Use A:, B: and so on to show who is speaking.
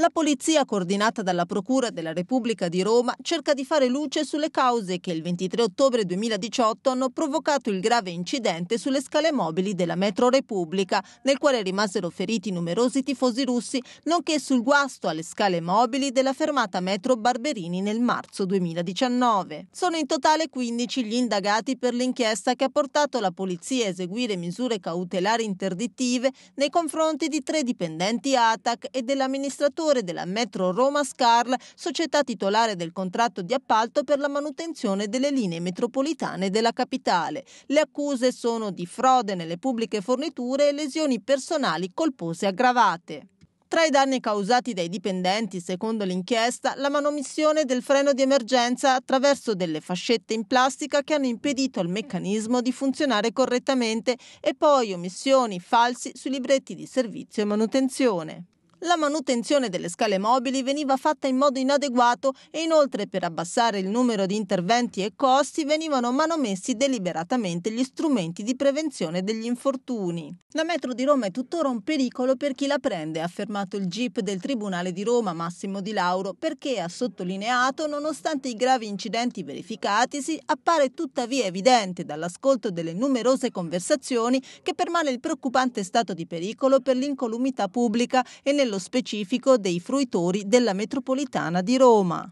A: La polizia, coordinata dalla Procura della Repubblica di Roma, cerca di fare luce sulle cause che il 23 ottobre 2018 hanno provocato il grave incidente sulle scale mobili della Metro Repubblica, nel quale rimasero feriti numerosi tifosi russi, nonché sul guasto alle scale mobili della fermata Metro Barberini nel marzo 2019. Sono in totale 15 gli indagati per l'inchiesta che ha portato la polizia a eseguire misure cautelari interdittive nei confronti di tre dipendenti ATAC e dell'amministratore direttore della Metro Roma Scarl, società titolare del contratto di appalto per la manutenzione delle linee metropolitane della capitale. Le accuse sono di frode nelle pubbliche forniture e lesioni personali colpose aggravate. Tra i danni causati dai dipendenti, secondo l'inchiesta, la manomissione del freno di emergenza attraverso delle fascette in plastica che hanno impedito al meccanismo di funzionare correttamente e poi omissioni falsi sui libretti di servizio e manutenzione. La manutenzione delle scale mobili veniva fatta in modo inadeguato e inoltre per abbassare il numero di interventi e costi venivano manomessi deliberatamente gli strumenti di prevenzione degli infortuni. La metro di Roma è tuttora un pericolo per chi la prende, ha affermato il GIP del Tribunale di Roma Massimo Di Lauro, perché ha sottolineato nonostante i gravi incidenti verificatisi, appare tuttavia evidente dall'ascolto delle numerose conversazioni che permane il preoccupante stato di pericolo per l'incolumità pubblica e nella nello specifico dei fruitori della metropolitana di Roma.